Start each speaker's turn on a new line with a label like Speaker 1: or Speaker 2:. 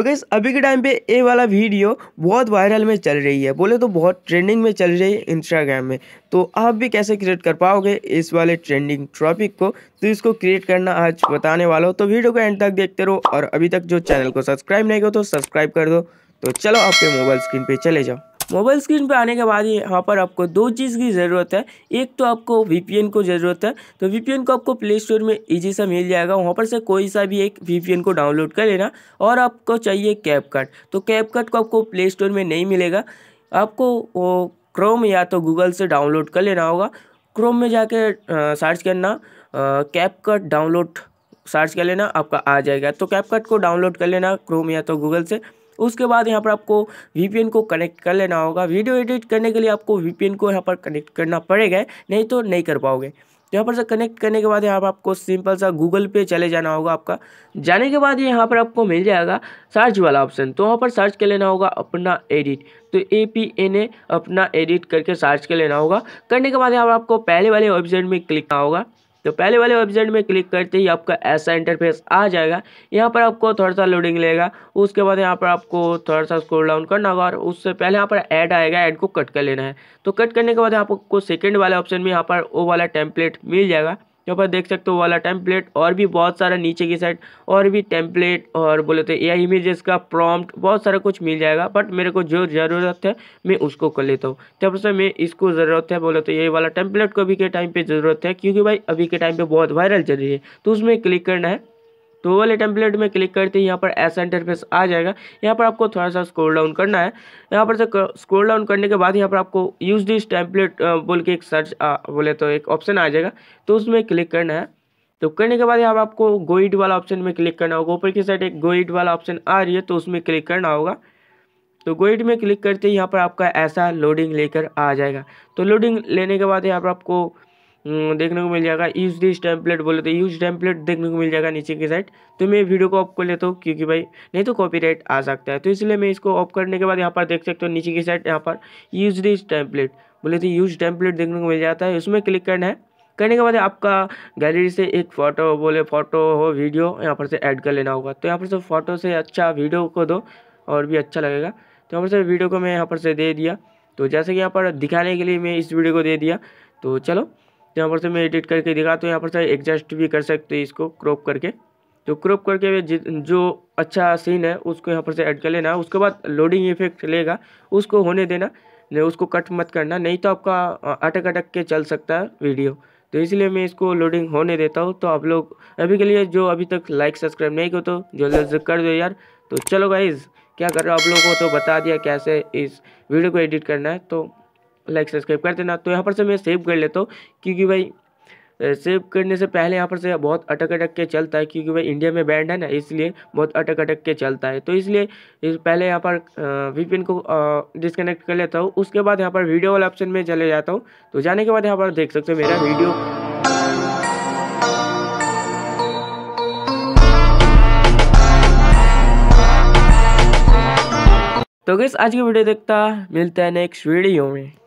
Speaker 1: तो गैस अभी के टाइम पे ये वाला वीडियो बहुत वायरल में चल रही है बोले तो बहुत ट्रेंडिंग में चल रही है इंस्टाग्राम में तो आप भी कैसे क्रिएट कर पाओगे इस वाले ट्रेंडिंग टॉपिक को तो इसको क्रिएट करना आज बताने वाला हो तो वीडियो को एंड तक देखते रहो और अभी तक जो चैनल को सब्सक्राइब नहीं करो तो सब्सक्राइब कर दो तो चलो आपके मोबाइल स्क्रीन पर चले जाओ मोबाइल स्क्रीन पे आने के बाद यहाँ पर आपको दो चीज़ की ज़रूरत है एक तो आपको वी को ज़रूरत है तो वी को आपको प्ले स्टोर में ईजी सा मिल जाएगा वहाँ पर से कोई सा भी एक वी को डाउनलोड कर लेना और आपको चाहिए कैप कट तो कैप कट को आपको प्ले स्टोर में नहीं मिलेगा आपको वो क्रोम या तो गूगल से डाउनलोड कर लेना होगा क्रोम में जाके सर्च करना कैप कट डाउनलोड सर्च कर लेना आपका आ जाएगा तो कैप कट को डाउनलोड कर लेना क्रोम या तो गूगल से उसके बाद यहाँ पर आपको वी को कनेक्ट कर लेना होगा वीडियो एडिट करने के लिए आपको वी को यहाँ पर कनेक्ट करना पड़ेगा नहीं तो नहीं कर पाओगे तो यहाँ पर से कनेक्ट करने के बाद यहाँ पर आपको सिंपल सा गूगल पे चले जाना होगा आपका जाने के बाद यहाँ पर आपको मिल जाएगा सर्च वाला ऑप्शन तो वहाँ पर सर्च कर लेना होगा अपना एडिट तो ए पी एन ए अपना एडिट करके सर्च कर लेना होगा करने के बाद यहाँ पर आपको पहले वाले वेबसाइट में क्लिक करना होगा तो पहले वाले वेबसाइट में क्लिक करते ही आपका ऐसा इंटरफेस आ जाएगा यहाँ पर आपको थोड़ा सा लोडिंग लेगा उसके बाद यहाँ पर आपको थोड़ा सा स्क्रोल डाउन करना होगा और उससे पहले यहाँ पर ऐड आएगा ऐड को कट कर लेना है तो कट करने के बाद आपको सेकेंड वाले ऑप्शन में यहाँ पर वो वाला टेम्पलेट मिल जाएगा यहाँ पर देख सकते हो वाला टेम्पलेट और भी बहुत सारा नीचे की साइड और भी टेम्पलेट और बोले तो ए इमेजेस का प्रॉम्प्ट बहुत सारा कुछ मिल जाएगा बट मेरे को जो ज़रूरत है मैं उसको कर लेता हूँ तब तो से मैं इसको ज़रूरत है बोले तो यही वाला टेम्पलेट को अभी के टाइम पर ज़रूरत है क्योंकि भाई अभी के टाइम पर बहुत वायरल चल रही है तो उसमें क्लिक करना है तो वाले टेम्पलेट में क्लिक करते ही यहाँ पर ऐसा इंटरफेस आ जाएगा यहाँ पर आपको थोड़ा सा स्क्रोल डाउन करना है यहाँ पर से स्क्रोल डाउन करने के बाद यहाँ पर आपको यूज दिस टेम्पलेट बोल के एक सर्च बोले तो एक ऑप्शन आ जाएगा तो उसमें क्लिक करना है तो करने के बाद यहाँ पर आपको गोइड वाला ऑप्शन में क्लिक करना होगा ऊपर की साइड एक गोइड वाला ऑप्शन आ रही है तो उसमें क्लिक करना होगा तो गोइड में क्लिक करते ही यहाँ पर आपका ऐसा लोडिंग लेकर आ जाएगा तो लोडिंग लेने के बाद यहाँ पर आपको हम्म, देखने को मिल जाएगा यूज दिस टेम्पलेट बोले तो यूज टैम्पलेट देखने को मिल जाएगा नीचे की साइड तो मैं वीडियो को ऑफ कर लेता हूँ क्योंकि भाई नहीं तो कॉपीराइट आ सकता है तो इसलिए मैं इसको ऑफ करने के बाद यहाँ पर देख सकते हो नीचे की साइड यहाँ पर यूज दिस टेम्पलेट बोले तो यूज टैम्पलेट देखने को मिल जाता है उसमें क्लिक करना है करने के बाद आपका गैलरी से एक फ़ोटो बोले फ़ोटो हो वीडियो यहाँ पर से ऐड कर लेना होगा तो यहाँ पर से फ़ोटो से अच्छा वीडियो को दो और भी अच्छा लगेगा तो यहाँ पर से वीडियो को मैं यहाँ पर से दे दिया तो जैसे कि यहाँ पर दिखाने के लिए मैं इस वीडियो को दे दिया तो चलो यहाँ पर से मैं एडिट करके दिखा तो यहाँ पर से एडजस्ट भी कर सकते हैं इसको क्रॉप करके तो क्रॉप करके जो अच्छा सीन है उसको यहाँ पर से ऐड कर लेना उसके बाद लोडिंग इफेक्ट लेगा उसको होने देना नहीं उसको कट मत करना नहीं तो आपका अटक अटक के चल सकता है वीडियो तो इसलिए मैं इसको लोडिंग होने देता हूँ तो आप लोग अभी के लिए जो अभी तक लाइक सब्सक्राइब नहीं किया तो जल्द जल्द कर दो यार तो चलो गाइज़ क्या कर रहे हो आप लोगों को तो बता दिया कैसे इस वीडियो को एडिट करना है तो लाइक सब्सक्राइब कर देना तो यहाँ पर से मैं सेव कर लेता हूँ क्योंकि भाई सेव करने से पहले यहाँ पर से बहुत अटक अटक के चलता है क्योंकि भाई इंडिया में बैंड है ना इसलिए बहुत अटक अटक के चलता है तो इसलिए इस पहले यहाँ पर वीपीएन को डिसकनेक्ट कर लेता हूँ उसके बाद यहाँ पर वीडियो वाले ऑप्शन में चले जाता हूँ तो जाने के बाद यहाँ पर देख सकते हो मेरा वीडियो तो गैस आज की वीडियो देखता मिलता है नेक्स्ट वीडियो में